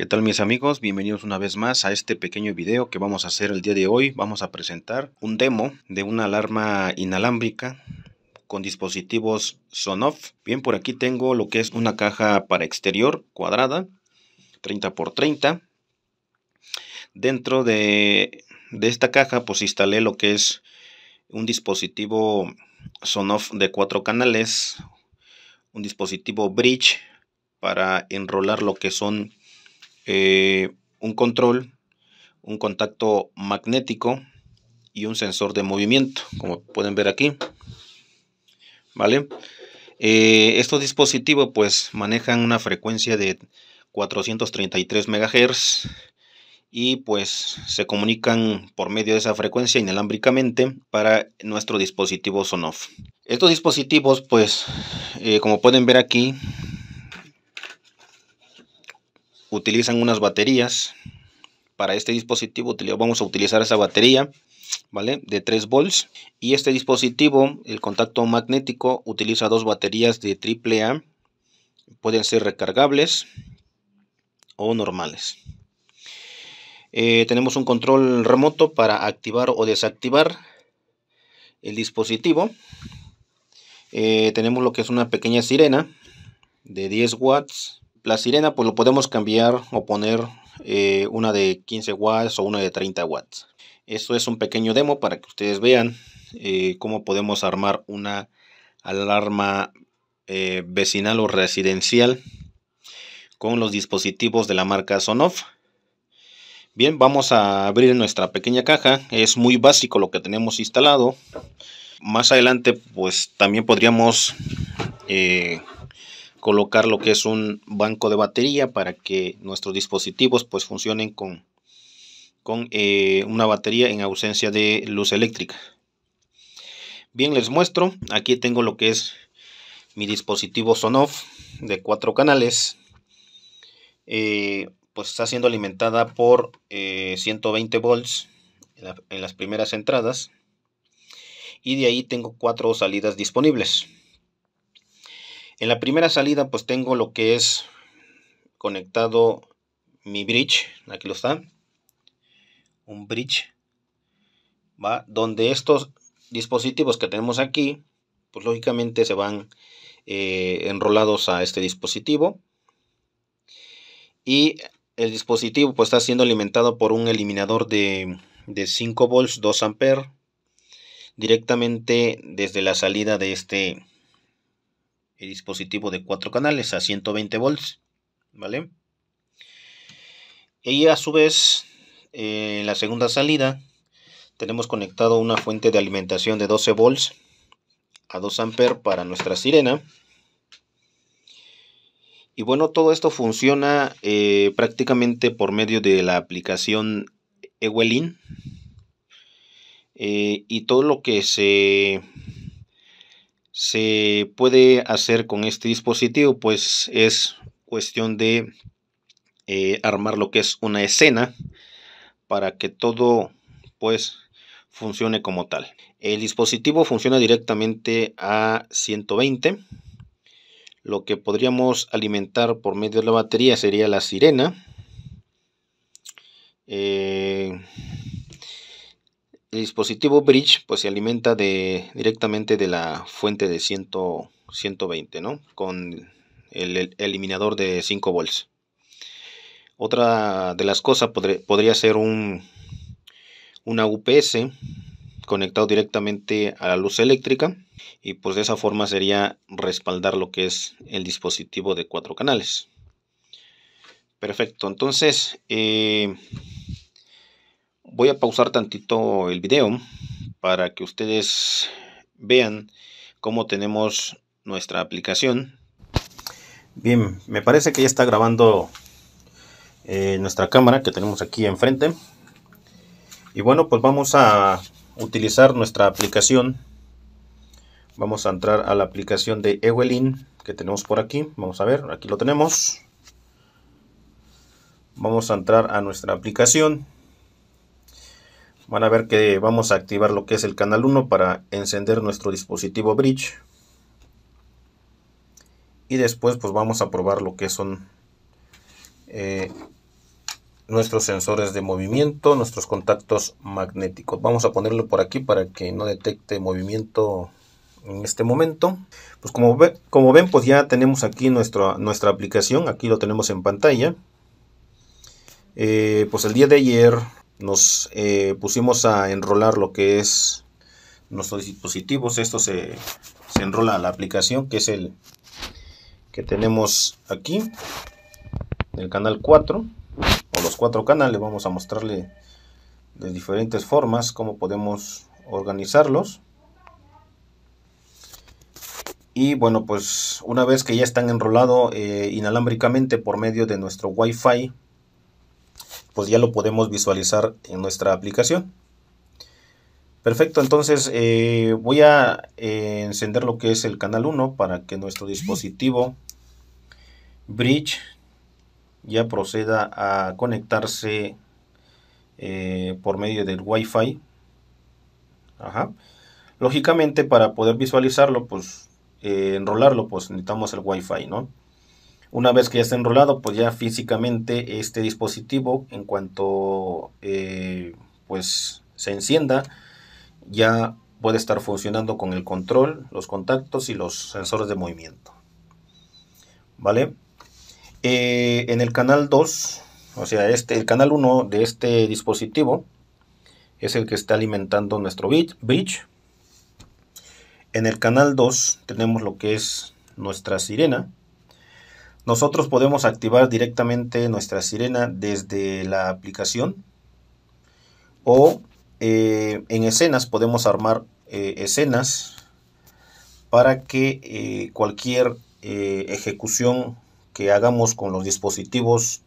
¿Qué tal mis amigos? Bienvenidos una vez más a este pequeño video que vamos a hacer el día de hoy. Vamos a presentar un demo de una alarma inalámbrica con dispositivos Sonoff. Bien, por aquí tengo lo que es una caja para exterior cuadrada 30x30. Dentro de, esta caja pues instalé lo que es un dispositivo Sonoff de cuatro canales, un dispositivo Bridge para enrolar lo que son eh, un control, un contacto magnético y un sensor de movimiento, como pueden ver aquí. ¿Vale? Eh, estos dispositivos pues manejan una frecuencia de 433 MHz y pues se comunican por medio de esa frecuencia inalámbricamente para nuestro dispositivo Sonoff. Estos dispositivos pues eh, como pueden ver aquí utilizan unas baterías. Para este dispositivo vamos a utilizar esa batería, ¿vale? De 3 volts. Y este dispositivo, el contacto magnético, utiliza dos baterías de AAA. Pueden ser recargables o normales. Eh, tenemos un control remoto para activar o desactivar el dispositivo. Eh, tenemos lo que es una pequeña sirena de 10 watts la sirena pues lo podemos cambiar o poner eh, una de 15 watts o una de 30 watts. Esto es un pequeño demo para que ustedes vean eh, cómo podemos armar una alarma eh, vecinal o residencial con los dispositivos de la marca Sonoff. Bien, vamos a abrir nuestra pequeña caja. Es muy básico lo que tenemos instalado. Más adelante pues también podríamos colocar lo que es un banco de batería para que nuestros dispositivos pues funcionen con, con eh, una batería en ausencia de luz eléctrica. Bien, les muestro. Aquí tengo lo que es mi dispositivo Sonoff de cuatro canales. Eh, pues está siendo alimentada por 120 eh, volts en las primeras entradas. Y de ahí tengo cuatro salidas disponibles. En la primera salida pues tengo lo que es conectado mi bridge, aquí lo está, un bridge, ¿va? donde estos dispositivos que tenemos aquí, pues lógicamente se van eh, enrolados a este dispositivo y el dispositivo pues está siendo alimentado por un eliminador de, de 5 volts 2 amperes directamente desde la salida de este el dispositivo de cuatro canales a 120 volts, ¿vale? Y a su vez, eh, en la segunda salida, tenemos conectado una fuente de alimentación de 12 volts a 2 amperes para nuestra sirena. Y bueno, todo esto funciona eh, prácticamente por medio de la aplicación ewellin eh, y todo lo que se se puede hacer con este dispositivo pues es cuestión de eh, armar lo que es una escena para que todo pues funcione como tal el dispositivo funciona directamente a 120 lo que podríamos alimentar por medio de la batería sería la sirena eh, el dispositivo bridge pues se alimenta de, directamente de la fuente de 120, ¿no? Con el, eliminador de 5 volts. Otra de las cosas podría ser un, una UPS conectado directamente a la luz eléctrica y pues de esa forma sería respaldar lo que es el dispositivo de cuatro canales. Perfecto, entonces eh, voy a pausar tantito el video para que ustedes vean cómo tenemos nuestra aplicación. Bien, me parece que ya está grabando eh, nuestra cámara que tenemos aquí enfrente. Y bueno, pues vamos a utilizar nuestra aplicación. Vamos a entrar a la aplicación de Ewelin que tenemos por aquí. Vamos a ver, aquí lo tenemos. Vamos a entrar a nuestra aplicación van a ver que vamos a activar lo que es el canal 1 para encender nuestro dispositivo bridge y después pues vamos a probar lo que son eh, nuestros sensores de movimiento nuestros contactos magnéticos vamos a ponerlo por aquí para que no detecte movimiento en este momento pues como, como ven pues ya tenemos aquí nuestra, nuestra aplicación aquí lo tenemos en pantalla eh, pues el día de ayer nos eh, pusimos a enrolar lo que es nuestros dispositivos. Esto se, enrola a la aplicación que es el que tenemos aquí, el canal 4 o los cuatro canales. Vamos a mostrarle de diferentes formas cómo podemos organizarlos. Y bueno, pues una vez que ya están enrolados eh, inalámbricamente por medio de nuestro Wi-Fi, pues ya lo podemos visualizar en nuestra aplicación. Perfecto, entonces eh, voy a eh, encender lo que es el canal 1 para que nuestro dispositivo Bridge ya proceda a conectarse eh, por medio del Wi-Fi. Lógicamente para poder visualizarlo, pues enrolarlo, pues necesitamos el Wi-Fi, ¿no? Una vez que ya está enrolado, pues ya físicamente este dispositivo, en cuanto eh, pues se encienda, ya puede estar funcionando con el control, los contactos y los sensores de movimiento. ¿Vale? Eh, en el canal 2, o sea, este, el canal 1 de este dispositivo es el que está alimentando nuestro bridge. En el canal 2 tenemos lo que es nuestra sirena, nosotros podemos activar directamente nuestra sirena desde la aplicación o eh, en escenas podemos armar eh, escenas para que eh, cualquier ejecución que hagamos con los dispositivos,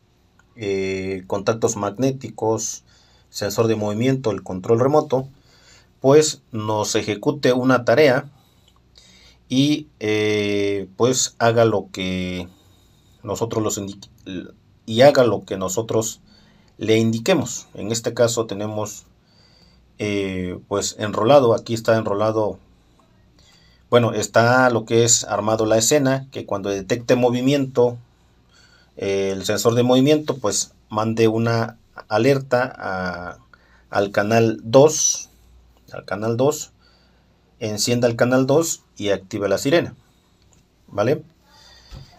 contactos magnéticos, sensor de movimiento, el control remoto, pues nos ejecute una tarea y pues haga lo que nosotros los y haga lo que nosotros le indiquemos. En este caso tenemos eh, pues enrolado, aquí está enrolado, bueno, está lo que es armado la escena, que cuando detecte movimiento, eh, el sensor de movimiento, pues mande una alerta al canal 2, al canal 2, encienda el canal 2 y active la sirena, ¿vale?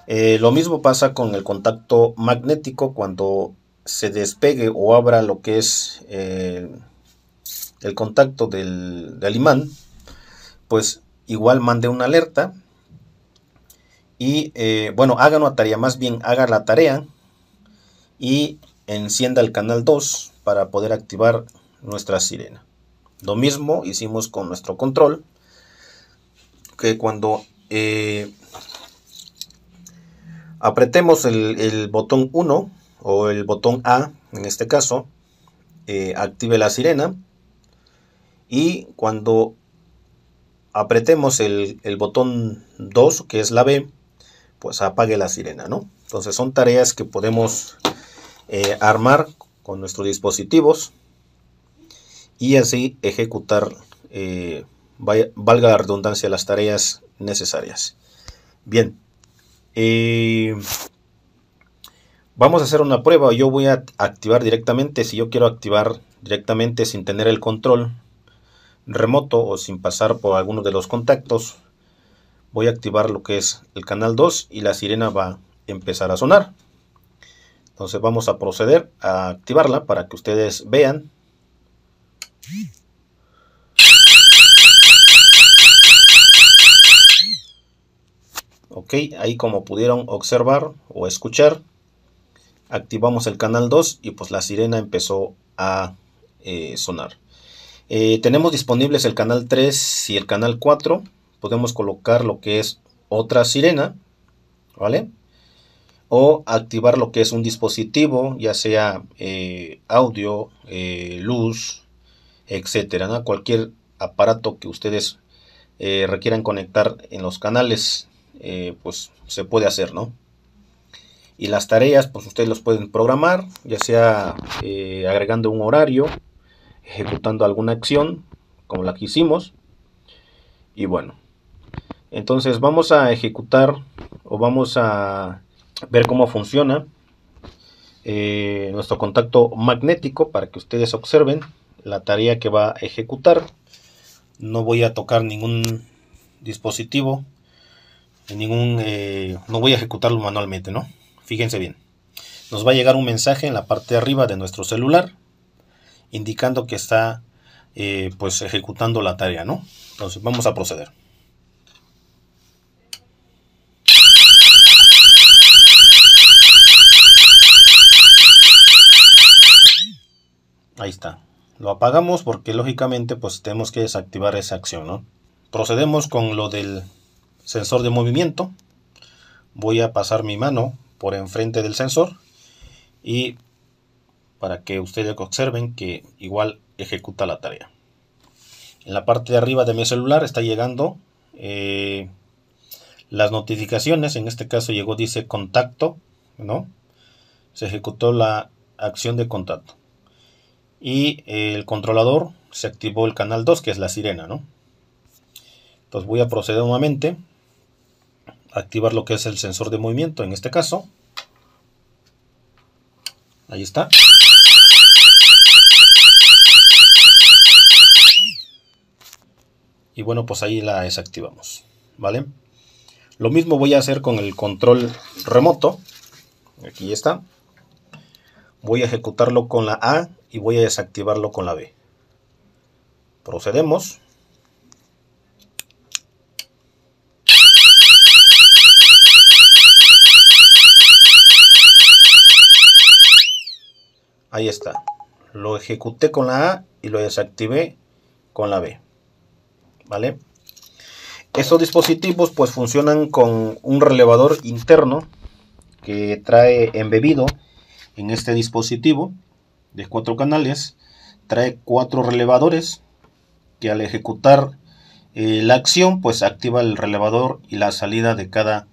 Eh, lo mismo pasa con el contacto magnético cuando se despegue o abra lo que es eh, el contacto del, imán, pues igual mande una alerta y eh, bueno, haga una tarea, más bien haga la tarea y encienda el canal 2 para poder activar nuestra sirena. Lo mismo hicimos con nuestro control, que cuando Apretemos el, botón 1 o el botón A en este caso, eh, active la sirena y cuando apretemos el, botón 2 que es la B pues apague la sirena ¿no? entonces son tareas que podemos eh, armar con nuestros dispositivos y así ejecutar eh, valga la redundancia las tareas necesarias bien eh, vamos a hacer una prueba. Yo voy a activar directamente. Si yo quiero activar directamente sin tener el control remoto o sin pasar por alguno de los contactos, voy a activar lo que es el canal 2 y la sirena va a empezar a sonar. Entonces vamos a proceder a activarla para que ustedes vean. ok ahí como pudieron observar o escuchar activamos el canal 2 y pues la sirena empezó a eh, sonar eh, tenemos disponibles el canal 3 y el canal 4 podemos colocar lo que es otra sirena vale o activar lo que es un dispositivo ya sea eh, audio luz etcétera cualquier aparato que ustedes requieran conectar en los canales eh, pues se puede hacer, ¿no? Y las tareas, pues ustedes los pueden programar, ya sea eh, agregando un horario, ejecutando alguna acción, como la que hicimos. Y bueno, entonces vamos a ejecutar o vamos a ver cómo funciona eh, nuestro contacto magnético para que ustedes observen la tarea que va a ejecutar. No voy a tocar ningún dispositivo ningún, eh, no voy a ejecutarlo manualmente, ¿no? Fíjense bien. Nos va a llegar un mensaje en la parte de arriba de nuestro celular, indicando que está, eh, pues, ejecutando la tarea, ¿no? Entonces, vamos a proceder. Ahí está. Lo apagamos porque lógicamente pues tenemos que desactivar esa acción, ¿no? Procedemos con lo del sensor de movimiento. Voy a pasar mi mano por enfrente del sensor y para que ustedes observen que igual ejecuta la tarea. En la parte de arriba de mi celular está llegando eh, las notificaciones. En este caso llegó, dice contacto, ¿no? Se ejecutó la acción de contacto. Y el controlador se activó el canal 2, que es la sirena, ¿no? Entonces voy a proceder nuevamente activar lo que es el sensor de movimiento en este caso. Ahí está. Y bueno, pues ahí la desactivamos, ¿vale? Lo mismo voy a hacer con el control remoto. Aquí está. Voy a ejecutarlo con la A y voy a desactivarlo con la B. Procedemos. Ahí está. Lo ejecuté con la A y lo desactivé con la B. ¿Vale? Estos dispositivos pues funcionan con un relevador interno que trae embebido en este dispositivo de cuatro canales. Trae cuatro relevadores que al ejecutar eh, la acción pues activa el relevador y la salida de cada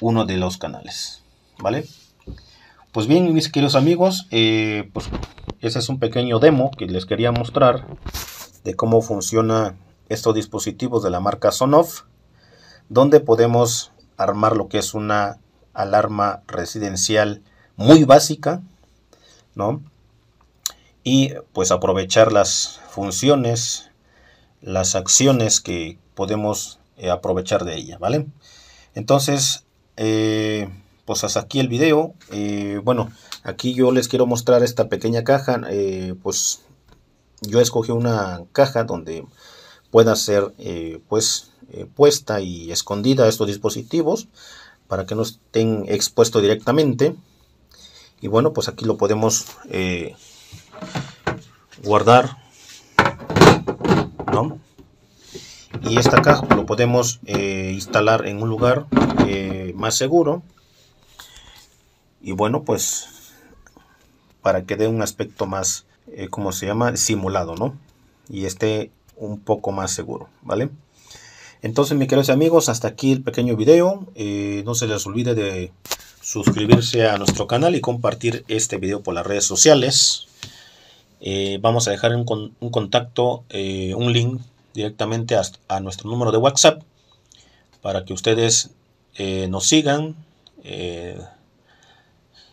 uno de los canales. ¿Vale? Pues bien, mis queridos amigos, eh, pues ese es un pequeño demo que les quería mostrar de cómo funciona estos dispositivos de la marca Sonoff, donde podemos armar lo que es una alarma residencial muy básica, ¿no? Y pues aprovechar las funciones, las acciones que podemos eh, aprovechar de ella, ¿vale? Entonces, eh, pues hasta aquí el video. Eh, bueno, aquí yo les quiero mostrar esta pequeña caja. Eh, pues yo escogí una caja donde pueda ser eh, pues puesta y escondida estos dispositivos para que no estén expuestos directamente. Y bueno, pues aquí lo podemos guardar. ¿no? Y esta caja lo podemos instalar en un lugar más seguro y bueno, pues para que dé un aspecto más, eh, ¿cómo como se llama? Simulado, ¿no? Y esté un poco más seguro, ¿vale? Entonces, mis queridos amigos, hasta aquí el pequeño video. Eh, no se les olvide de suscribirse a nuestro canal y compartir este video por las redes sociales. Eh, vamos a dejar un, contacto, un link directamente a, nuestro número de WhatsApp para que ustedes nos sigan.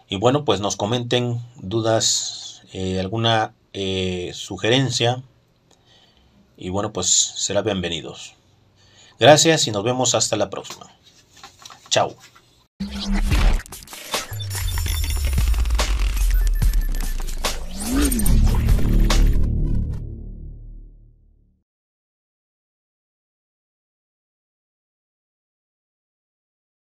Y bueno, pues nos comenten dudas, eh, alguna eh, sugerencia. Y bueno, pues será bienvenidos. Gracias y nos vemos hasta la próxima. Chao.